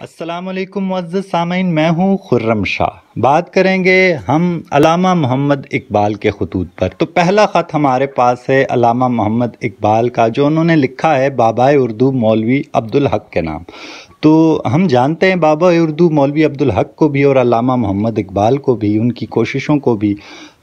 असलकम मज़ सामीन मैं हूँ खुर्रम शाह बात करेंगे हम अलामा मोहम्मद इकबाल के खतूत पर तो पहला ख़त हमारे पास है अलामा मोहम्मद इकबाल का जो उन्होंने लिखा है बाबाए उर्दू मौलवी अब्दुल हक के नाम तो हम जानते हैं बाबा उर्दू मौलवी अब्दुल हक को भी और अलामा मोहम्मद इकबाल को भी उनकी कोशिशों को भी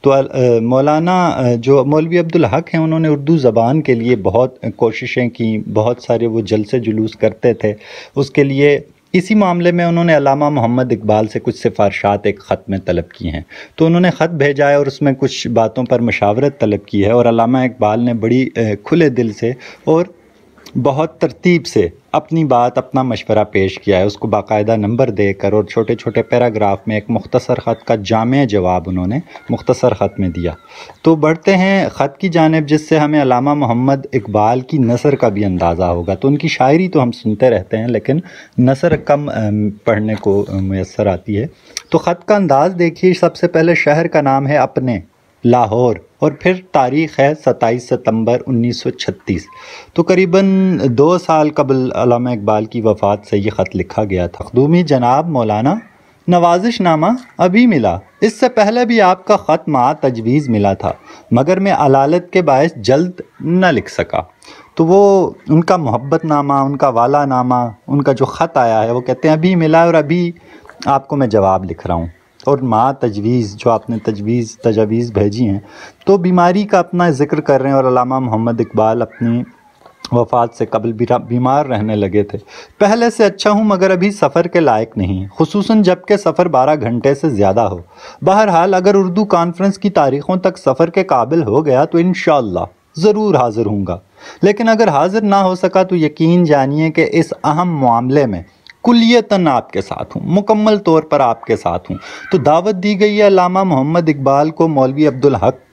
तो मौलाना जो मौलवी अब्दुल हक हैं उन्होंने उर्दू ज़बान के लिए बहुत कोशिशें की बहुत सारे वो जलसे जुलूस करते थे उसके लिए इसी मामले में उन्होंने अलामा मोहम्मद इकबाल से कुछ सिफारशात एक ख़त में तलब की हैं तो उन्होंने ख़त भेजा है और उसमें कुछ बातों पर मशावरत तलब की है और अलामा इकबाल ने बड़ी खुले दिल से और बहुत तरतीब से अपनी बात अपना मशवरा पेश किया है उसको बाकायदा नंबर देकर और छोटे छोटे पैराग्राफ में एक मुख्तसर ख़त का जाम जवाब उन्होंने मुख्तसर ख़त में दिया तो बढ़ते हैं ख़त की जानब जिससे हमें अलामा मोहम्मद इकबाल की नसर का भी अंदाज़ा होगा तो उनकी शायरी तो हम सुनते रहते हैं लेकिन नसर कम पढ़ने को मैसर आती है तो ख़त का अंदाज़ देखिए सबसे पहले शहर का नाम है अपने लाहौर और फिर तारीख है 27 सितंबर 1936 तो करीबन दो साल कबल अलामा इकबाल की वफ़ात से ये ख़त लिखा गया था खदूमी जनाब मौलाना नवाजिश नामा अभी मिला इससे पहले भी आपका ख़त माँ तजवीज़ मिला था मगर मैं अलालत के बायस जल्द न लिख सका तो वो उनका मोहब्बत नामा उनका वाला नामा उनका जो ख़त आया है वो कहते हैं अभी मिला और अभी आपको मैं जवाब लिख रहा हूँ और माँ तजवीज़ जो आपने तजवीज़ तजावीज़ भेजी हैं तो बीमारी का अपना ज़िक्र कर रहे हैं और अलामा मोहम्मद इकबाल अपनी वफात से कबल बीमार रहने लगे थे पहले से अच्छा हूँ मगर अभी सफ़र के लायक नहीं खसूस जबकि सफ़र बारह घंटे से ज़्यादा हो बहरहाल अगर उर्दू कॉन्फ्रेंस की तारीखों तक सफ़र के काबिल हो गया तो इन ज़रूर हाज़िर हूँ लेकिन अगर हाज़िर ना हो सका तो यकीन जानिए कि इस अहम मामले में कुलियतन आपके साथ हूँ मुकम्मल तौर पर आपके साथ हूँ तो दावत दी गई है लामा मोहम्मद इकबाल को मौलवी अब्दुल हक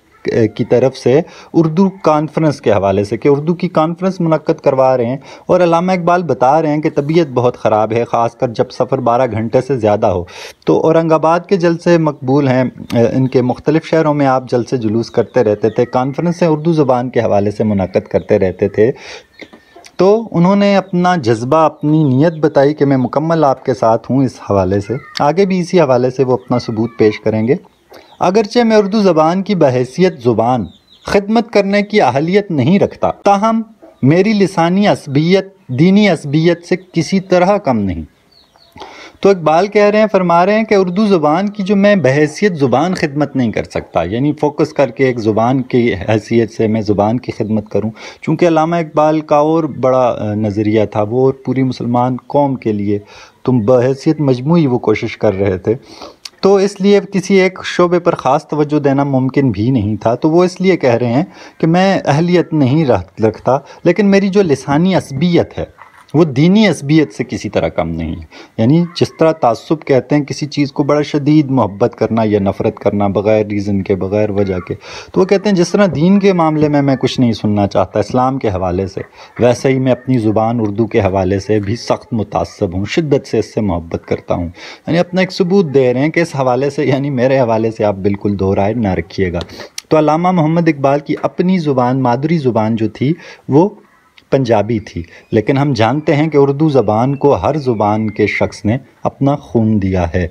की तरफ से उर्दू कॉन्फ्रेंस के हवाले से कि उर्दू की कॉन्फ्रेंस मुनक़द करवा रहे हैं और अलामा इकबाल बता रहे हैं कि तबीयत बहुत ख़राब है ख़ासकर जब सफ़र बारह घंटे से ज़्यादा हो तो औरंगाबाद के जलसे मकबूल हैं इनके मुख्तलिफ़ शहरों में आप जलसे जुलूस करते रहते थे कॉन्फ्रेंसें उर्दू ज़बान के हवाले से मुनक़द करते रहते थे तो उन्होंने अपना जज्बा अपनी नीयत बताई कि मैं मुकम्मल आपके साथ हूँ इस हवाले से आगे भी इसी हवाले से वो अपना सबूत पेश करेंगे अगरचे मैं उर्दू ज़बान की बहसीत ज़ुबान खदमत करने की अहलियत नहीं रखता ताहम मेरी लसानी असबियत दीनी असबियत से किसी तरह कम नहीं तो इकबाल कह रहे हैं फरमा रहे हैं कि उर्दू ज़ुबान की जो मैं बहसीत ज़ुबान खिदमत नहीं कर सकता यानी फ़ोकस करके एक ज़ुबान की हैसियत से मैं ज़ुबान की खिदमत करूँ चूँकि अलामा इकबाल का और बड़ा नज़रिया था वो और पूरी मुसलमान कौम के लिए तुम बहसीत मजमू वो कोशिश कर रहे थे तो इसलिए किसी एक शोबे पर ख़ास तोज्जो देना मुमकिन भी नहीं था तो वो इसलिए कह रहे हैं कि मैं अहलियत नहीं रखता लेकिन मेरी जो लसानी असबियत है वो दीनी असबियत से किसी तरह कम नहीं है यानी जिस तरह तसब कहते हैं किसी चीज़ को बड़ा शदीद मोहब्बत करना या नफ़रत करना बग़ैर रीज़न के बग़ैर वजह के तो वो कहते हैं जिस तरह दीन के मामले में मैं कुछ नहीं सुनना चाहता इस्लाम के हवाले से वैसे ही मैं अपनी ज़ुबान उर्दू के हवाले से भी सख्त मुतासब हूँ शिद्दत से इससे मोहब्बत करता हूँ यानी अपना एक सबूत दे रहे हैं कि इस हवाले से यानी मेरे हवाले से आप बिल्कुल दो राय ना रखिएगा तो अलामा मोहम्मद इकबाल की अपनी ज़ुबान मादरी ज़ुबान जो थी वो पंजाबी थी लेकिन हम जानते हैं कि उर्दू ज़बान को हर ज़ुबान के शख्स ने अपना खून दिया है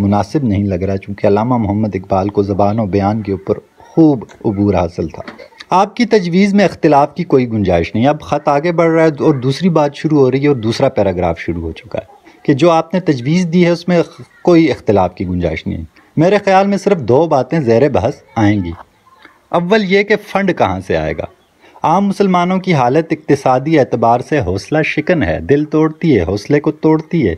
मुनासिब नहीं लग रहा चूँकि अलामा मोहम्मद इकबाल को ज़बान और बयान के ऊपर खूब अबूर हासिल था आपकी तजवीज़ में अख्तिलाफ़ की कोई गुंजाइश नहीं अब ख़त आगे बढ़ रहा है और दूसरी बात शुरू हो रही है और दूसरा पैराग्राफ शुरू हो चुका है कि जो आपने तजवीज़ दी है उसमें कोई अख्तिलाफ़ की गुंजाइश नहीं मेरे ख्याल में सिर्फ दो बातें ज़ैर बहस आएंगी अव्वल ये कि फ़ंड कहाँ से आएगा आम मुसलमानों की हालत इकतसादी एतबार से हौसला शिकन है दिल तोड़ती है हौसले को तोड़ती है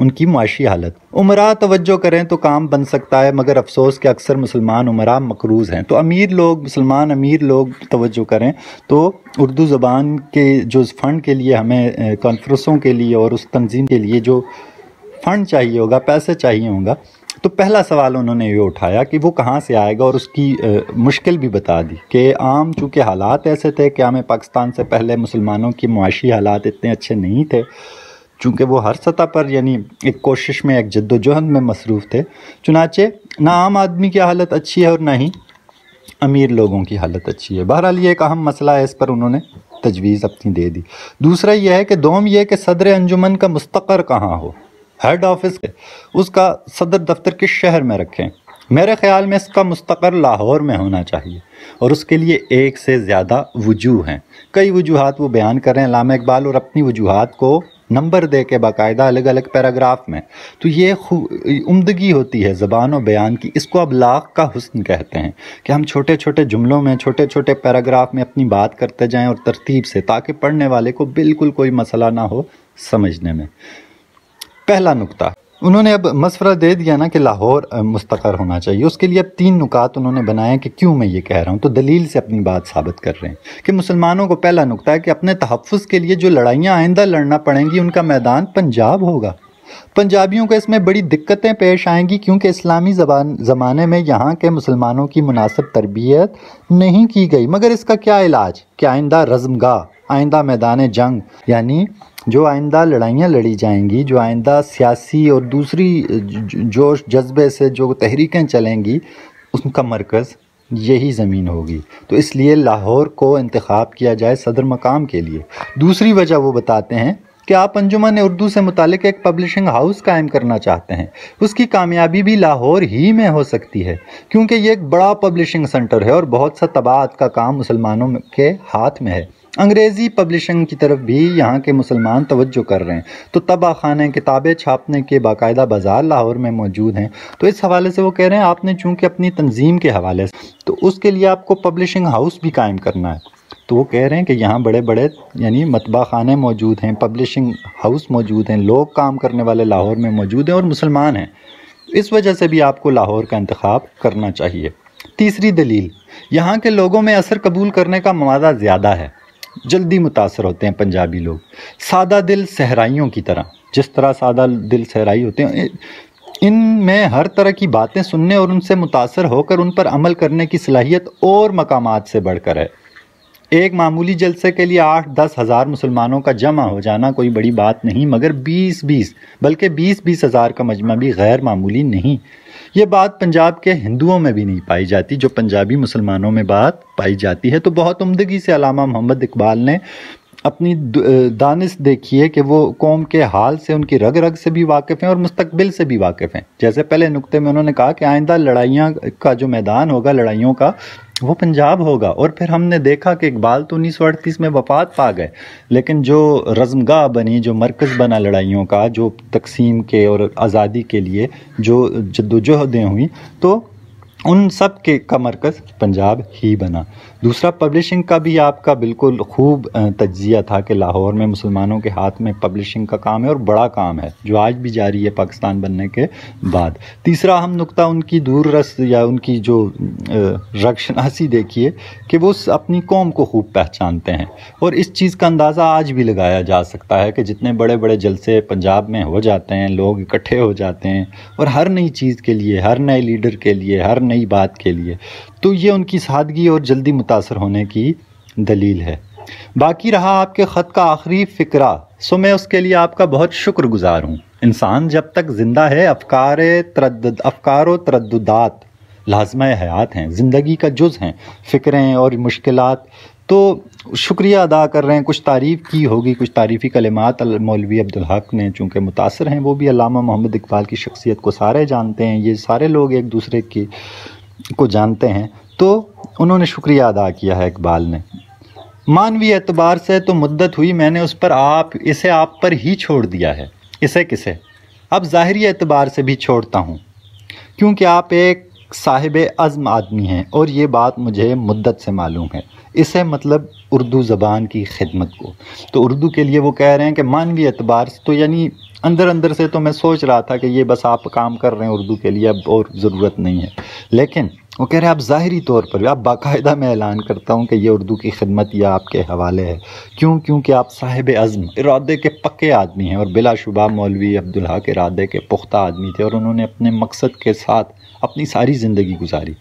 उनकी मुआशी हालत उमरा तवज्जो करें तो काम बन सकता है मगर अफसोस के अक्सर मुसलमान उमरा मकरूज़ हैं तो अमीर लोग मुसलमान अमीर लोग तवज्जो करें तो उर्दू ज़बान के जो फ़ंड के लिए हमें कॉन्फ्रेंसों के लिए और उस तंजीम के लिए जो फ़ंड चाहिए होगा पैसे चाहिए होगा तो पहला सवाल उन्होंने ये उठाया कि वो कहाँ से आएगा और उसकी आ, मुश्किल भी बता दी कि आम चूँकि हालात ऐसे थे कि हमें पाकिस्तान से पहले मुसलमानों की मुआशी हालात इतने अच्छे नहीं थे चूँकि वो हर सतह पर यानी एक कोशिश में एक जद्दोजहद में मसरूफ़ थे चुनाचे ना आम आदमी की हालत अच्छी है और ना ही अमीर लोगों की हालत अच्छी है बहरहाल ये एक अहम मसला है इस पर उन्होंने तजवीज़ अपनी दे दी दूसरा यह है कि दोम यह कि सदर अंजुमन का मुस्तकर कहाँ हो हेड ऑफिस उसका सदर दफ्तर किस शहर में रखें मेरे ख्याल में इसका मुस्तकर लाहौर में होना चाहिए और उसके लिए एक से ज़्यादा वजूह हैं कई वजूहत वो बयान कर रहे हैं लामा इकबाल और अपनी वजूहत को नंबर दे के बाकायदा अलग अलग पैराग्राफ में तो ये उमदगी होती है ज़बान और बयान की इसको अब लाख का हुसन कहते हैं कि हम छोटे छोटे जुमलों में छोटे छोटे पैराग्राफ में अपनी बात करते जाएँ और तरतीब से ताकि पढ़ने वाले को बिल्कुल कोई मसला ना हो समझने में पहला नुकता उन्होंने अब मशवरा दे दिया ना कि लाहौर मुस्तकर होना चाहिए उसके लिए अब तीन नुकात उन्होंने बनाए कि क्यों मैं ये कह रहा हूँ तो दलील से अपनी बात साबित कर रहे हैं कि मुसलमानों को पहला नुकता है कि अपने तहफ़ के लिए जो लड़ाइयाँ आइंदा लड़ना पड़ेंगी उनका मैदान पंजाब होगा पंजाबियों को इसमें बड़ी दिक्कतें पेश आएंगी क्योंकि इस्लामी जबान ज़माने में यहाँ के मुसलमानों की मुनासिब तरबियत नहीं की गई मगर इसका क्या इलाज कि आइंदा रजमगा आइंदा मैदान जंग यानी जो आइंदा लड़ाइयाँ लड़ी जाएंगी जो आइंदा सियासी और दूसरी जोश जज्बे से जो तहरीकें चलेंगी उनका मरकज़ यही ज़मीन होगी तो इसलिए लाहौर को इंतखब किया जाए सदर मकाम के लिए दूसरी वजह वो बताते हैं कि आप अंजुमन उर्दू से मुतल एक पब्लिशिंग हाउस कायम करना चाहते हैं उसकी कामयाबी भी लाहौर ही में हो सकती है क्योंकि ये एक बड़ा पब्लिशिंग सेंटर है और बहुत सा तबाहत का काम मुसलमानों के हाथ में है अंग्रेज़ी पब्लिशिंग की तरफ भी यहाँ के मुसलमान तवज्जो कर रहे हैं तो तबा खाने किताबें छापने के बाकायदा बाज़ार लाहौर में मौजूद हैं तो इस हवाले से वो कह रहे हैं आपने चूँकि अपनी तंजीम के हवाले से तो उसके लिए आपको पब्लिशिंग हाउस भी कायम करना है तो वो कह रहे हैं कि यहाँ बड़े बड़े यानी मतबा खाने मौजूद हैं पब्लिशिंग हाउस मौजूद हैं लोग काम करने वाले लाहौर में मौजूद हैं और मुसलमान हैं इस वजह से भी आपको लाहौर का इंतखब करना चाहिए तीसरी दलील यहाँ के लोगों में असर कबूल करने का मादा ज़्यादा है जल्दी मुतासर होते हैं पंजाबी लोग सादा दिल सहराइयों की तरह जिस तरह सादा दिल सहराई होते हैं इन में हर तरह की बातें सुनने और उनसे मुतासर होकर उन पर अमल करने की सलाहियत और मकाम से बढ़कर है एक मामूली जलसे के लिए आठ दस हज़ार मुसलमानों का जमा हो जाना कोई बड़ी बात नहीं मगर बीस बीस बल्कि बीस बीस हज़ार का मजमा भी गैर मामूली नहीं ये बात पंजाब के हिंदुओं में भी नहीं पाई जाती जो पंजाबी मुसलमानों में बात पाई जाती है तो बहुत उमदगी से अलामा मोहम्मद इकबाल ने अपनी दानिश है कि वो कौम के हाल से उनकी रग रग से भी वाकिफ़ हैं और मुस्तबिल से भी वाकिफ़ हैं जैसे पहले नुक्ते में उन्होंने कहा कि आइंदा लड़ाइयाँ का जो मैदान होगा लड़ाइयों का वो पंजाब होगा और फिर हमने देखा कि इकबाल तो उन्नीस सौ अड़तीस में वफात पा गए लेकिन जो रजमगा बनी जो मरकज़ बना लड़ाइयों का जो तकसीम के और आज़ादी के लिए जो जद्दोजहदें हुई तो उन सब के का मरकज़ पंजाब ही बना दूसरा पब्लिशिंग का भी आपका बिल्कुल खूब तजिया था कि लाहौर में मुसलमानों के हाथ में पब्लिशिंग का काम है और बड़ा काम है जो आज भी जारी है पाकिस्तान बनने के बाद तीसरा हम नुक्ता उनकी रस या उनकी जो रक्षनासी देखिए कि वो अपनी कौम को खूब पहचानते हैं और इस चीज़ का अंदाज़ा आज भी लगाया जा सकता है कि जितने बड़े बड़े जलसे पंजाब में हो जाते हैं लोग इकट्ठे हो जाते हैं और हर नई चीज़ के लिए हर नए लीडर के लिए हर नई बात के लिए तो ये उनकी सादगी और जल्दी मुतासर होने की दलील है बाकी रहा आपके ख़त का आखिरी फ़िक्रा सो मैं उसके लिए आपका बहुत शुक्रगुजार हूँ इंसान जब तक ज़िंदा है अफकार तरद अफकार तरदात लाजमा हयात हैं ज़िंदगी का जुज़ हैं फ़िक्रें और मुश्किल तो शुक्रिया अदा कर रहे हैं कुछ तारीफ़ की होगी कुछ तारीफ़ी कलमात मौलवी अब्दुलहक ने चूँकि मुतासर हैं वो भी अलामा मोहम्मद इकबाल की शख्सियत को सारे जानते हैं ये सारे लोग एक दूसरे की को जानते हैं तो उन्होंने शुक्रिया अदा किया है इकबाल ने मानवीय एतबार से तो मुद्दत हुई मैंने उस पर आप इसे आप पर ही छोड़ दिया है इसे किसे अब ज़ाहरी एतबार से भी छोड़ता हूँ क्योंकि आप एक साहिब अज़म आदमी हैं और ये बात मुझे मुद्दत से मालूम है इसे मतलब उर्दू ज़बान की खिदमत को तो उर्दू के लिए वो कह रहे हैं कि मानवी एतबार से तो यानी अंदर अंदर से तो मैं सोच रहा था कि ये बस आप काम कर रहे हैं उर्दू के लिए अब और ज़रूरत नहीं है लेकिन वो कह रहे हैं आप ज़ाहरी तौर पर आप बाकायदा मैं ऐलान करता हूँ कि ये उर्दू की खिदमत या आपके हवाले है क्यों क्योंकि आप साहिब अज़म इरादे के पक्के आदमी हैं और बिलाशुबा मौलवी अब्दुल्हा के इरादे के पुख्ता आदमी थे और उन्होंने अपने मकसद के साथ अपनी सारी ज़िंदगी गुजारी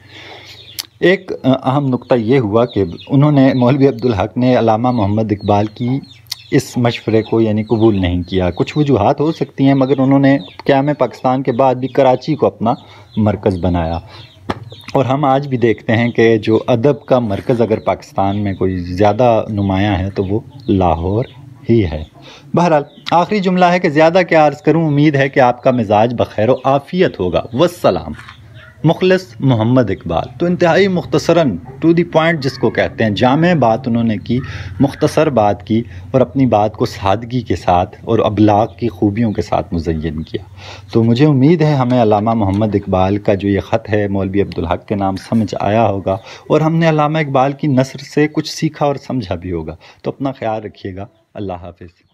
एक अहम नुक्ता ये हुआ कि उन्होंने मौलवी अब्दुल हक ने अलामा मोहम्मद इकबाल की इस मशवरे को यानी कबूल नहीं किया कुछ वजूहत हो सकती हैं मगर उन्होंने क्या में पाकिस्तान के बाद भी कराची को अपना मरकज़ बनाया और हम आज भी देखते हैं कि जो अदब का मरकज़ अगर पाकिस्तान में कोई ज़्यादा नुमाया है तो वो लाहौर ही है बहरहाल आखिरी जुमला है कि ज़्यादा क्या अर्ज़ करूँ उम्मीद है कि आपका मिजाज बखैर आफ़ियत होगा वसलाम मुखलस मोहम्मद इकबाल तो इंतहाई मुख्तसरा टू दी पॉइंट जिसको कहते हैं जाम बात उन्होंने की मुख्तसर बात की और अपनी बात को सादगी के साथ और अबलाग की खूबियों के साथ मुजयन किया तो मुझे उम्मीद है हमें अलामा मोहम्मद इकबाल का जो ये ख़त है मौलवी अब्दुल्हक के नाम समझ आया होगा और हमने अलामा इकबाल की नसर से कुछ सीखा और समझा भी होगा तो अपना ख्याल रखिएगा अल्लाह हाफिज़